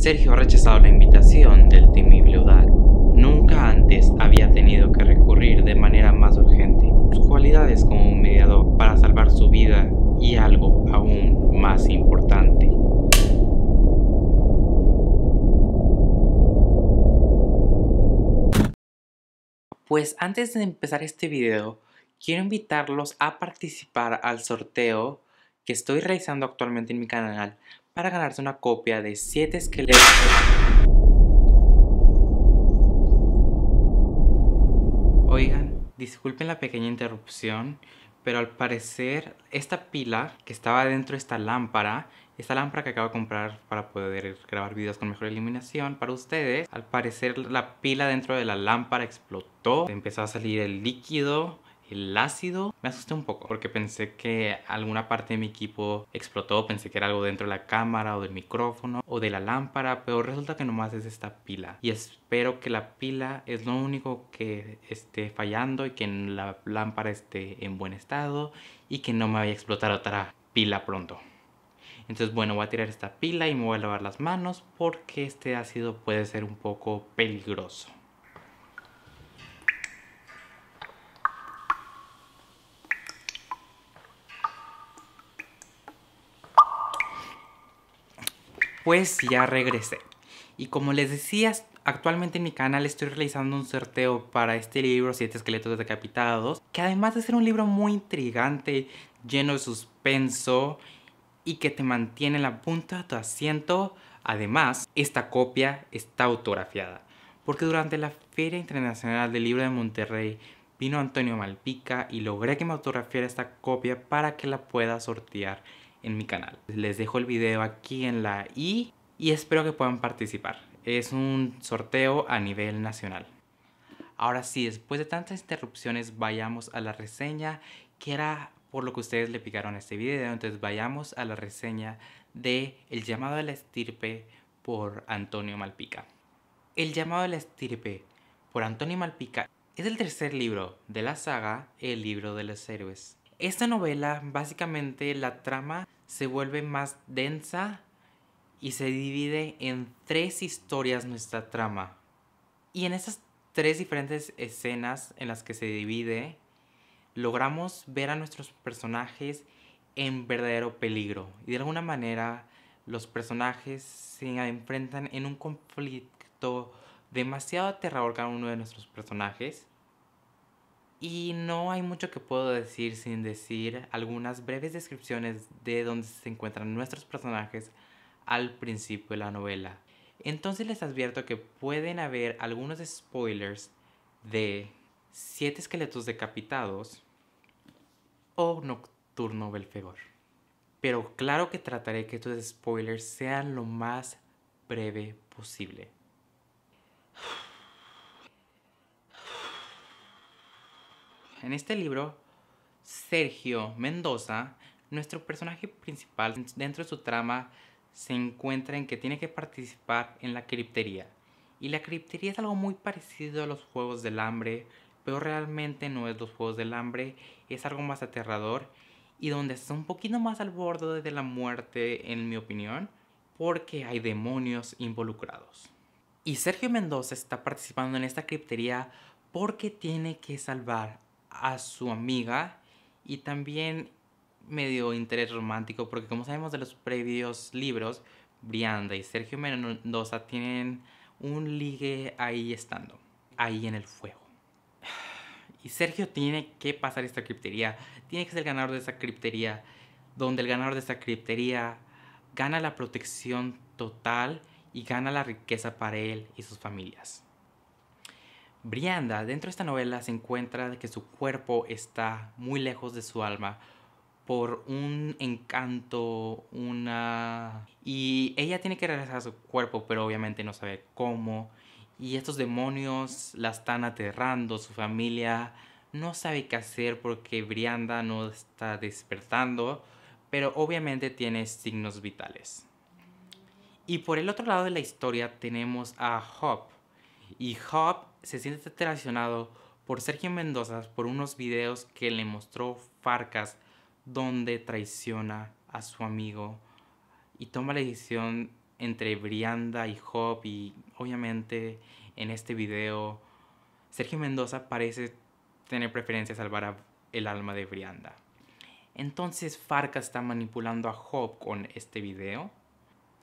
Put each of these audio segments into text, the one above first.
Sergio ha rechazado la invitación del temible Nunca antes había tenido que recurrir de manera más urgente sus cualidades como un mediador para salvar su vida y algo aún más importante. Pues antes de empezar este video, quiero invitarlos a participar al sorteo que estoy realizando actualmente en mi canal para ganarse una copia de 7 esqueletos. Oigan, disculpen la pequeña interrupción, pero al parecer esta pila que estaba dentro de esta lámpara, esta lámpara que acabo de comprar para poder grabar videos con mejor iluminación para ustedes, al parecer la pila dentro de la lámpara explotó, empezó a salir el líquido, el ácido. Me asusté un poco porque pensé que alguna parte de mi equipo explotó, pensé que era algo dentro de la cámara o del micrófono o de la lámpara, pero resulta que nomás es esta pila. Y espero que la pila es lo único que esté fallando y que la lámpara esté en buen estado y que no me vaya a explotar otra pila pronto. Entonces, bueno, voy a tirar esta pila y me voy a lavar las manos porque este ácido puede ser un poco peligroso. pues ya regresé. Y como les decía, actualmente en mi canal estoy realizando un sorteo para este libro, Siete Esqueletos Decapitados, que además de ser un libro muy intrigante, lleno de suspenso y que te mantiene en la punta de tu asiento, además, esta copia está autografiada. Porque durante la Feria Internacional del Libro de Monterrey vino Antonio Malpica y logré que me autografiara esta copia para que la pueda sortear en mi canal. Les dejo el video aquí en la I y espero que puedan participar. Es un sorteo a nivel nacional. Ahora sí, después de tantas interrupciones, vayamos a la reseña que era por lo que ustedes le picaron este video. Entonces vayamos a la reseña de El llamado de la estirpe por Antonio Malpica. El llamado de la estirpe por Antonio Malpica es el tercer libro de la saga El libro de los héroes. Esta novela, básicamente la trama se vuelve más densa y se divide en tres historias nuestra trama. Y en esas tres diferentes escenas en las que se divide, logramos ver a nuestros personajes en verdadero peligro. Y de alguna manera los personajes se enfrentan en un conflicto demasiado aterrador cada uno de nuestros personajes. Y no hay mucho que puedo decir sin decir algunas breves descripciones de dónde se encuentran nuestros personajes al principio de la novela. Entonces les advierto que pueden haber algunos spoilers de siete esqueletos decapitados o Nocturno Belfegor. Pero claro que trataré que estos spoilers sean lo más breve posible. En este libro, Sergio Mendoza, nuestro personaje principal dentro de su trama, se encuentra en que tiene que participar en la criptería. Y la criptería es algo muy parecido a los Juegos del Hambre, pero realmente no es los Juegos del Hambre, es algo más aterrador y donde está un poquito más al borde de la muerte, en mi opinión, porque hay demonios involucrados. Y Sergio Mendoza está participando en esta criptería porque tiene que salvar a su amiga y también medio interés romántico, porque como sabemos de los previos libros, Brianda y Sergio Mendoza tienen un ligue ahí estando, ahí en el fuego. Y Sergio tiene que pasar esta criptería, tiene que ser el ganador de esa criptería, donde el ganador de esta criptería gana la protección total y gana la riqueza para él y sus familias. Brianda, dentro de esta novela, se encuentra que su cuerpo está muy lejos de su alma por un encanto, una... Y ella tiene que regresar a su cuerpo, pero obviamente no sabe cómo. Y estos demonios la están aterrando, su familia no sabe qué hacer porque Brianda no está despertando, pero obviamente tiene signos vitales. Y por el otro lado de la historia tenemos a Hop. Y Hop se siente traicionado por Sergio Mendoza por unos videos que le mostró Farcas donde traiciona a su amigo y toma la decisión entre Brianda y Job y obviamente en este video Sergio Mendoza parece tener preferencia salvar el alma de Brianda. Entonces Farca está manipulando a Job con este video.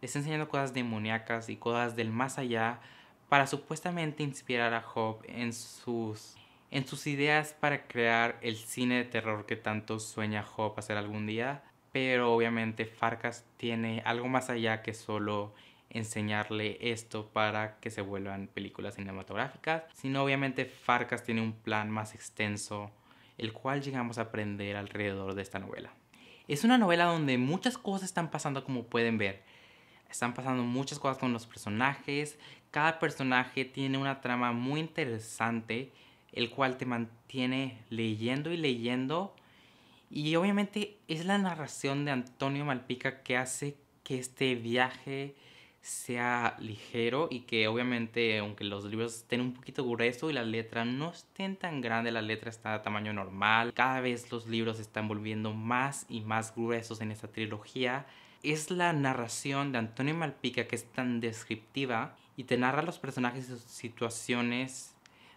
Le está enseñando cosas demoníacas y cosas del más allá para supuestamente inspirar a Job en sus, en sus ideas para crear el cine de terror que tanto sueña Job hacer algún día. Pero obviamente Farkas tiene algo más allá que solo enseñarle esto para que se vuelvan películas cinematográficas, sino obviamente Farkas tiene un plan más extenso, el cual llegamos a aprender alrededor de esta novela. Es una novela donde muchas cosas están pasando como pueden ver. Están pasando muchas cosas con los personajes cada personaje tiene una trama muy interesante, el cual te mantiene leyendo y leyendo. Y obviamente es la narración de Antonio Malpica que hace que este viaje sea ligero y que obviamente aunque los libros estén un poquito gruesos y la letra no estén tan grande, la letra está a tamaño normal, cada vez los libros están volviendo más y más gruesos en esta trilogía es la narración de Antonio Malpica que es tan descriptiva y te narra los personajes y sus situaciones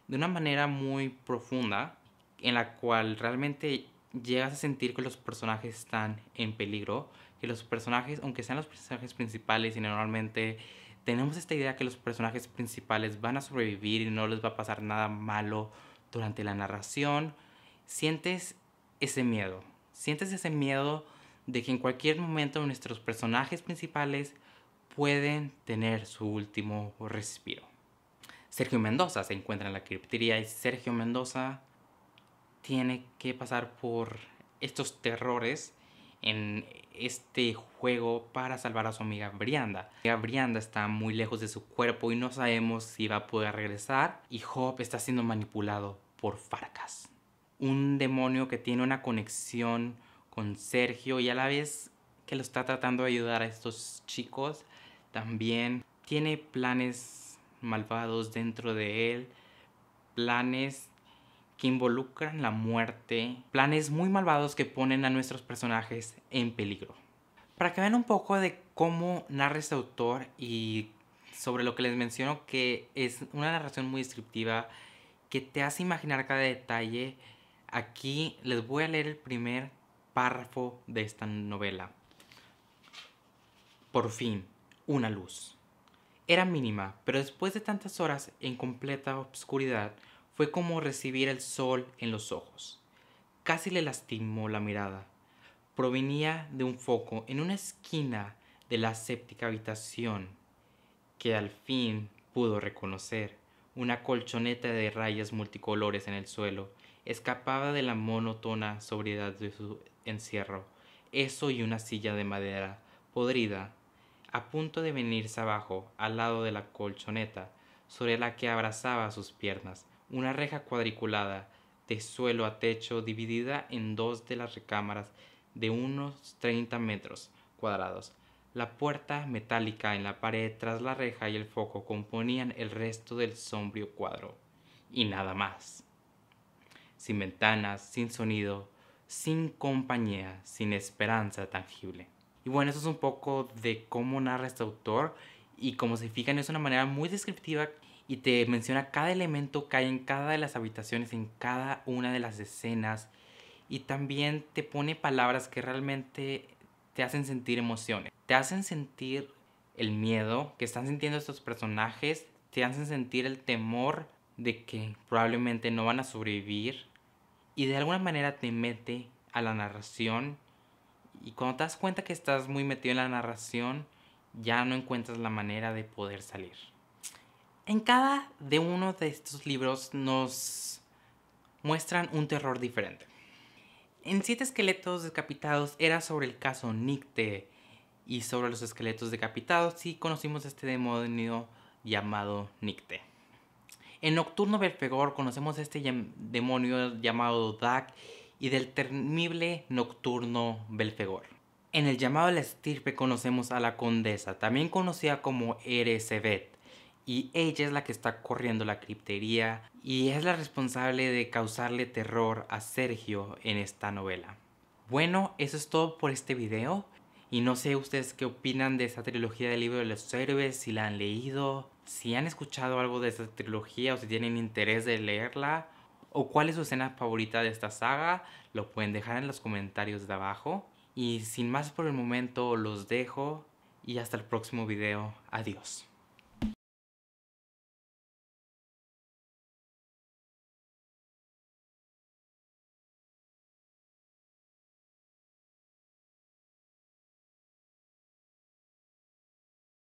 de una manera muy profunda en la cual realmente llegas a sentir que los personajes están en peligro, que los personajes, aunque sean los personajes principales y normalmente tenemos esta idea que los personajes principales van a sobrevivir y no les va a pasar nada malo durante la narración, sientes ese miedo, sientes ese miedo de que en cualquier momento nuestros personajes principales pueden tener su último respiro. Sergio Mendoza se encuentra en la criptería y Sergio Mendoza tiene que pasar por estos terrores en este juego para salvar a su amiga Brianda. Brianda está muy lejos de su cuerpo y no sabemos si va a poder regresar y Hop está siendo manipulado por Farcas un demonio que tiene una conexión Sergio y a la vez que lo está tratando de ayudar a estos chicos, también tiene planes malvados dentro de él, planes que involucran la muerte, planes muy malvados que ponen a nuestros personajes en peligro. Para que vean un poco de cómo narra este autor y sobre lo que les menciono que es una narración muy descriptiva que te hace imaginar cada detalle, aquí les voy a leer el primer párrafo de esta novela. Por fin, una luz. Era mínima, pero después de tantas horas en completa obscuridad, fue como recibir el sol en los ojos. Casi le lastimó la mirada. Provenía de un foco en una esquina de la séptica habitación, que al fin pudo reconocer una colchoneta de rayas multicolores en el suelo escapaba de la monótona sobriedad de su encierro. Eso y una silla de madera, podrida, a punto de venirse abajo, al lado de la colchoneta, sobre la que abrazaba sus piernas, una reja cuadriculada, de suelo a techo, dividida en dos de las recámaras de unos treinta metros cuadrados. La puerta metálica en la pared tras la reja y el foco componían el resto del sombrío cuadro. Y nada más sin ventanas, sin sonido, sin compañía, sin esperanza tangible. Y bueno, eso es un poco de cómo narra este autor y como se fijan es una manera muy descriptiva y te menciona cada elemento que hay en cada de las habitaciones, en cada una de las escenas y también te pone palabras que realmente te hacen sentir emociones, te hacen sentir el miedo que están sintiendo estos personajes, te hacen sentir el temor de que probablemente no van a sobrevivir y de alguna manera te mete a la narración y cuando te das cuenta que estás muy metido en la narración, ya no encuentras la manera de poder salir. En cada de uno de estos libros nos muestran un terror diferente. En Siete Esqueletos Decapitados era sobre el caso Nicte y sobre los esqueletos decapitados y conocimos este demonio llamado Nicte. En Nocturno Belfegor conocemos a este demonio llamado Dak y del terrible Nocturno Belfegor. En el llamado a la estirpe conocemos a la condesa, también conocida como Eresebet, y ella es la que está corriendo la criptería y es la responsable de causarle terror a Sergio en esta novela. Bueno, eso es todo por este video. Y no sé ustedes qué opinan de esa trilogía del libro de los héroes, si la han leído, si han escuchado algo de esa trilogía o si tienen interés de leerla, o cuál es su escena favorita de esta saga, lo pueden dejar en los comentarios de abajo. Y sin más por el momento, los dejo y hasta el próximo video. Adiós.